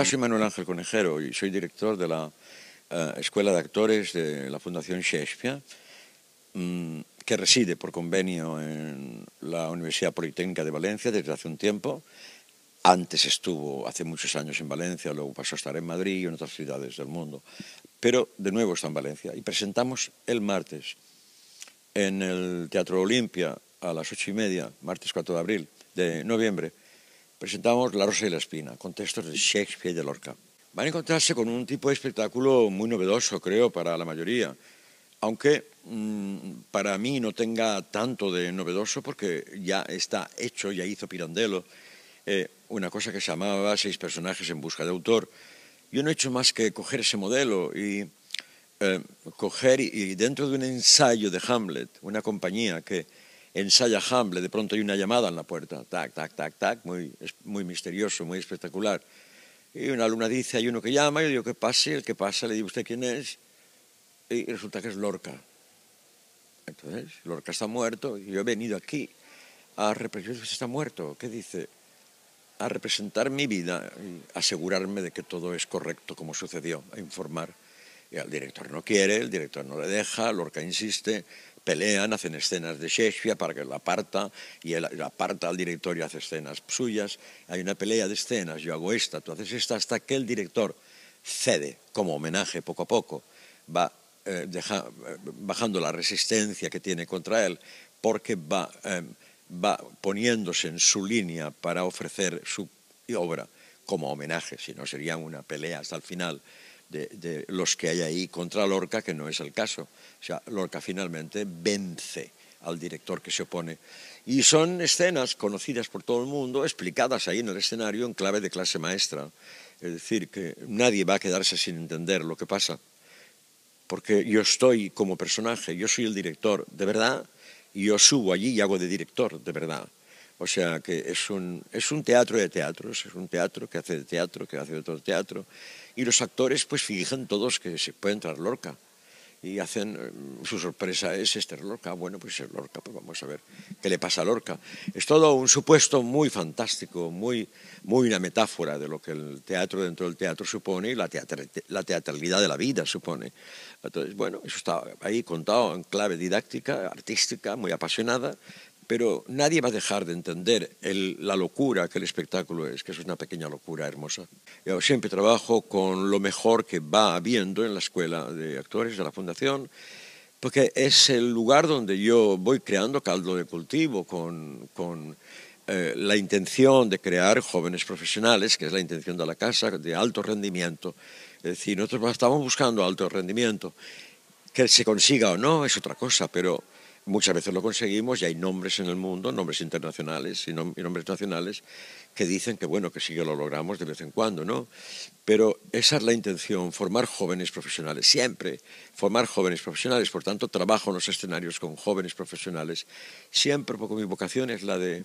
Hola, soy Manuel Ángel Conejero y soy director de la eh, Escuela de Actores de la Fundación Shakespeare, mm, que reside por convenio en la Universidad Politécnica de Valencia desde hace un tiempo. Antes estuvo hace muchos años en Valencia, luego pasó a estar en Madrid y en otras ciudades del mundo. Pero de nuevo está en Valencia y presentamos el martes en el Teatro Olimpia a las ocho y media, martes 4 de abril, de noviembre, presentamos La Rosa y la Espina, con textos de Shakespeare y de Lorca. Van a encontrarse con un tipo de espectáculo muy novedoso, creo, para la mayoría, aunque mm, para mí no tenga tanto de novedoso porque ya está hecho, ya hizo Pirandello, eh, una cosa que se llamaba Seis personajes en busca de autor. Yo no he hecho más que coger ese modelo y eh, coger y dentro de un ensayo de Hamlet, una compañía que ensaya Hamble de pronto hay una llamada en la puerta, tac, tac, tac, tac, muy, muy misterioso, muy espectacular. Y una alumna dice, hay uno que llama, yo digo, que pase, el que pasa, le digo, ¿usted quién es? Y resulta que es Lorca. Entonces, Lorca está muerto, y yo he venido aquí a representar, está muerto, ¿qué dice? A representar mi vida, asegurarme de que todo es correcto como sucedió, a informar. Y al director no quiere, el director no le deja, Lorca insiste, pelean, hacen escenas de Shakespeare para que la aparta y la aparta al director y hace escenas suyas. Hay una pelea de escenas, yo hago esta, tú haces esta, hasta que el director cede como homenaje poco a poco, va eh, eh, bajando la resistencia que tiene contra él porque em, va poniéndose en su línea para ofrecer su obra como homenaje, si no sería una pelea hasta el final de, los que hay ahí contra Lorca, que no es el caso. O sea, Lorca finalmente vence al director que se opone. Y son escenas conocidas por todo el mundo, explicadas ahí en el escenario en clave de clase maestra. Es decir, que nadie va a quedarse sin entender lo que pasa. Porque yo estoy como personaje, yo soy el director, de verdad, y yo subo allí y hago de director, de verdad. O sea que es un, es un teatro de teatros, es un teatro que hace de teatro, que hace de otro teatro. Y los actores pues fijan todos que se puede entrar Lorca. Y hacen, eh, su sorpresa es este Lorca. Bueno, pues es Lorca, pues vamos a ver qué le pasa a Lorca. Es todo un supuesto muy fantástico, muy, muy una metáfora de lo que el teatro dentro del teatro supone y la, la teatralidad de la vida supone. Entonces, bueno, eso está ahí contado en clave didáctica, artística, muy apasionada, pero nadie va a dejar de entender la locura que el espectáculo es, que eso es una pequeña locura hermosa. Yo siempre trabajo con lo mejor que va habiendo en la escuela de actores de la Fundación, porque es el lugar donde yo voy creando caldo de cultivo con, eh, la intención de crear jóvenes profesionales, que es la intención de la casa, de alto rendimiento. Es decir, nosotros estamos buscando alto rendimiento. Que se consiga o no es otra cosa, pero Muchas veces lo conseguimos y hay nombres en el mundo, nombres internacionales y, nombres nacionales, que dicen que bueno, que sí que lo logramos de vez en cuando, ¿no? Pero esa es la intención, formar jóvenes profesionales, siempre formar jóvenes profesionales. Por tanto, trabajo en los escenarios con jóvenes profesionales, siempre, porque mi vocación es la de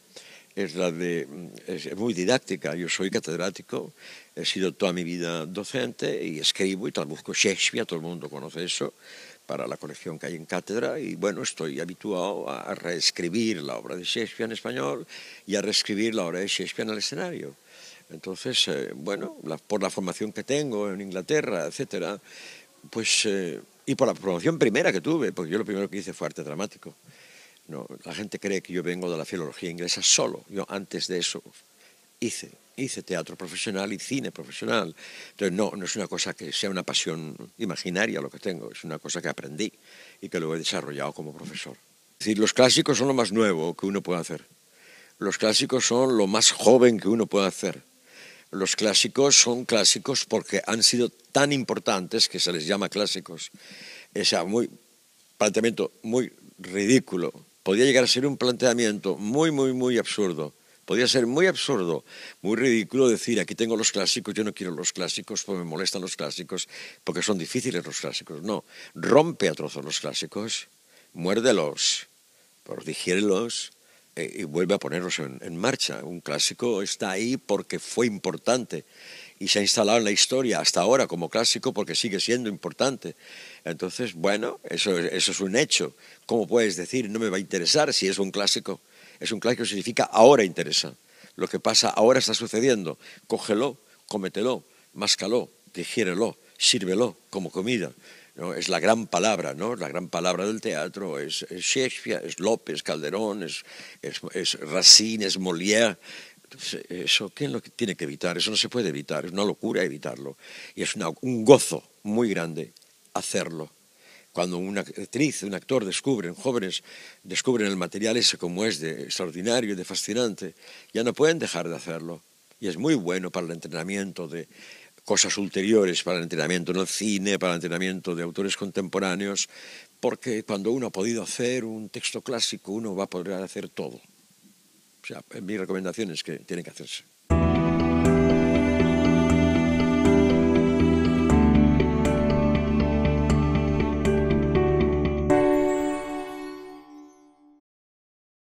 es la de es muy didáctica. Yo soy catedrático, he sido toda mi vida docente y escribo y traduzco Shakespeare, todo el mundo conoce eso, para la colección que hay en cátedra y bueno, estoy habituado a reescribir la obra de Shakespeare en español y a reescribir la obra de Shakespeare en el escenario. Entonces, eh, bueno, por la formación que tengo en Inglaterra, etcétera, pues, eh, y por la formación primera que tuve, porque yo lo primero que hice fue arte dramático. No, la gente cree que yo vengo de la filología inglesa solo. Yo antes de eso hice hice teatro profesional y cine profesional. Entonces, no, no es una cosa que sea una pasión imaginaria lo que tengo, es una cosa que aprendí y que lo he desarrollado como profesor. Es decir, los clásicos son lo más nuevo que uno puede hacer. Los clásicos son lo más joven que uno puede hacer. Los clásicos son clásicos porque han sido tan importantes que se les llama clásicos. O sea, muy planteamiento muy ridículo. Podía llegar a ser un planteamiento muy, muy, muy absurdo. Podría ser muy absurdo, muy ridículo decir, aquí tengo los clásicos, yo no quiero los clásicos, porque me molestan los clásicos, porque son difíciles los clásicos. No, rompe a trozos los clásicos, muérdelos, digiérelos eh, y vuelve a ponerlos en, marcha. Un clásico está ahí porque fue importante y se ha instalado en la historia hasta ahora como clásico porque sigue siendo importante. Entonces, bueno, eso, eso es un hecho. ¿Cómo puedes decir, no me va a interesar si es un clásico? Es un clásico que significa ahora interesa. Lo que pasa ahora está sucediendo. Cógelo, cómetelo, máscalo, digiérelo, sírvelo como comida. ¿no? Es la gran palabra, ¿no? La gran palabra del teatro es, Shakespeare, es López, Calderón, es, es, es Racine, es Molière. Entonces, eso, lo lo tiene que evitar? Eso no se puede evitar, es una locura evitarlo. Y es un gozo muy grande hacerlo cuando una actriz, un actor descubren, jóvenes, descubren el material ese como es de extraordinario y de fascinante, ya no pueden dejar de hacerlo. Y es muy bueno para el entrenamiento de cosas ulteriores, para el entrenamiento en el cine, para el entrenamiento de autores contemporáneos, porque cuando uno ha podido hacer un texto clásico, uno va a poder hacer todo. O sea, mi recomendación es que tiene que hacerse.